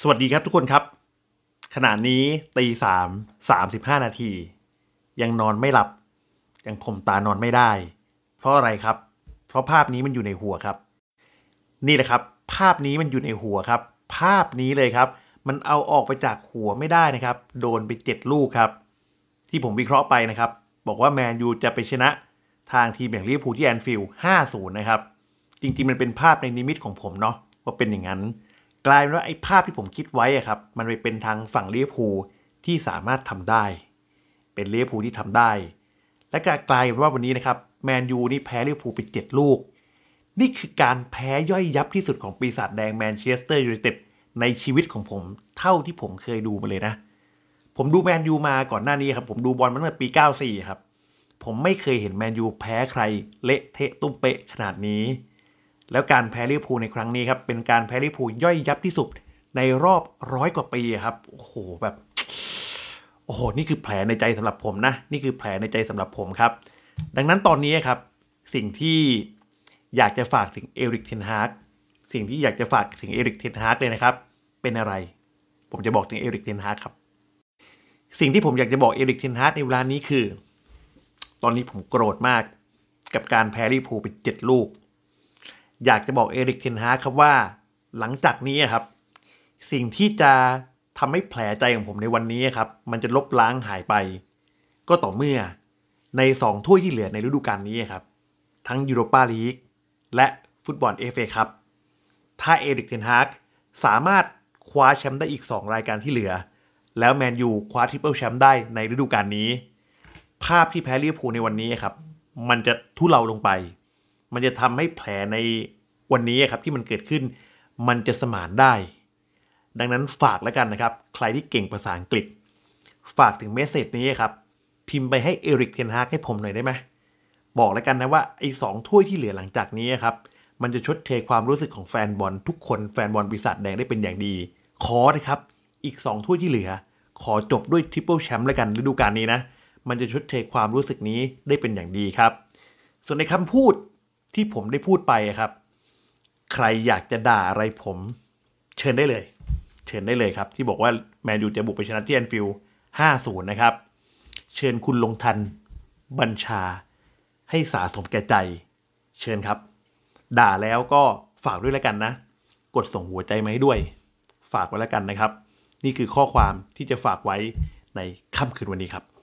สวัสดีครับทุกคนครับขณะนี้ตีสามสามสิบห้านาทียังนอนไม่หลับ ยังข่มตานอนไม่ได้ เพราะอะไรครับ เพราะภาพนี้มันอยู่ในหัวครับ นี่แหละครับ ภาพนี้มันอยู่ในหัวครับ ภาพนี้เลยครับ มันเอาออกไปจากหัวไม่ได้นะครับ โดนไปเจ็ดลูกครับ ที่ผมวิเคราะห์ไปนะครับ บอกว่าแมนยูจะไปชนะทางทีมอย่างลิเวอร์พูลที่แอนฟิลด์ห้าศูนย์นะครับจริงๆมันเป็นภาพในนิมิตของผมเนาะว่าเป็นอย่างนั้นกลายเป็นว่าไอ้ภาพที่ผมคิดไว้ครับมันไปเป็นทางฝั่งเลียพูที่สามารถทำได้ เป็นเลียพูที่ทำได้ และก็กลายเป็นว่าวันนี้นะครับแมนยูนี่แพ้เลียพูไปเจ็ดลูก นี่คือการแพ้ย่อยยับที่สุดของปีศาจแดงแมนเชสเตอร์ยูไนเต็ดในชีวิตของผม เท่าที่ผมเคยดูมาเลยนะ ผมดูแมนยูมาก่อนหน้านี้ครับผมดูบอลมาตั้งแต่ปี 94 ครับ ผมไม่เคยเห็นแมนยูแพ้ใคร เละเทะตุ้มเปะขนาดนี้แล้วการแพ้ลิเวอร์พูลในครั้งนี้ครับเป็นการแพ้ลิเวอร์พูลย่อยยับที่สุด ในรอบร้อยกว่าปีครับโอ้โหแบบโอ้โหนี่คือแผลในใจสำหรับผมนะนี่คือแผลในใจสำหรับผมครับ ดังนั้นตอนนี้ครับสิ่งที่อยากจะฝากถึงเอริกเทนฮาร์กสิ่งที่อยากจะฝากถึงเอริกเทนฮาร์กเลยนะครับ เป็นอะไร ผมจะบอกถึงเอริกเทนฮาร์กครับสิ่งที่ผมอยากจะบอกเอริกเทนฮาร์กในเวลานี้คือ ตอนนี้ผมโกรธมาก กับการแพ้ลิเวอร์พูลไปเจ็ดลูกอยากจะบอกเอริกเทนฮาครับว่า หลังจากนี้ครับสิ่งที่จะทำให้แผลใจของผมในวันนี้ครับ มันจะลบล้างหายไป ก็ต่อเมื่อในสองถ้วยที่เหลือในฤดูกาลนี้ครับ ทั้งยูโรปาลีกและฟุตบอลเอฟเอครับถ้าเอริกเทนฮากสามารถคว้าแชมป์ได้อีก 2 รายการที่เหลือ แล้วแมนยูคว้าทริปเปิลแชมป์ได้ในฤดูกาลนี้ ภาพที่แพ้ลิเวอร์พูลในวันนี้ครับ มันจะทุเลาลงไปมันจะทำให้แผลในวันนี้ครับ ที่มันเกิดขึ้น มันจะสมานได้ ดังนั้นฝากแล้วกันนะครับ ใครที่เก่งภาษาอังกฤษ ฝากถึงเมสเซจนี้ครับ พิมพ์ไปให้เอริกเทนฮากให้ผมหน่อยได้ไหมบอกแล้วกันนะว่า ไอ้สองถ้วยที่เหลือหลังจากนี้ครับ มันจะชดเชยความรู้สึกของแฟนบอลทุกคนแฟนบอลปีศาจแดงได้เป็นอย่างดี ขอนะครับอีก 2 ถ้วยที่เหลือ ขอจบด้วยทริปเปิลแชมป์แล้วกันฤดูกาลนี้นะมันจะชดเชยความรู้สึกนี้ได้เป็นอย่างดีครับ ส่วนในคำพูดที่ผมได้พูดไปครับ ใครอยากจะด่าอะไรผม เชิญได้เลย เชิญได้เลยครับที่บอกว่า แมนยูจะบุกไปชนะ ที่แอนฟิลด์5-0 นะครับ เชิญคุณลงทัน บัญชา ให้สาสมแก่ใจ เชิญครับ ด่าแล้วก็ฝากด้วยแล้วกันนะ กดส่งหัวใจมาให้ด้วย ฝากไว้แล้วกันนะครับ นี่คือข้อความที่จะฝากไว้ในค่ำคืนวันนี้ครับ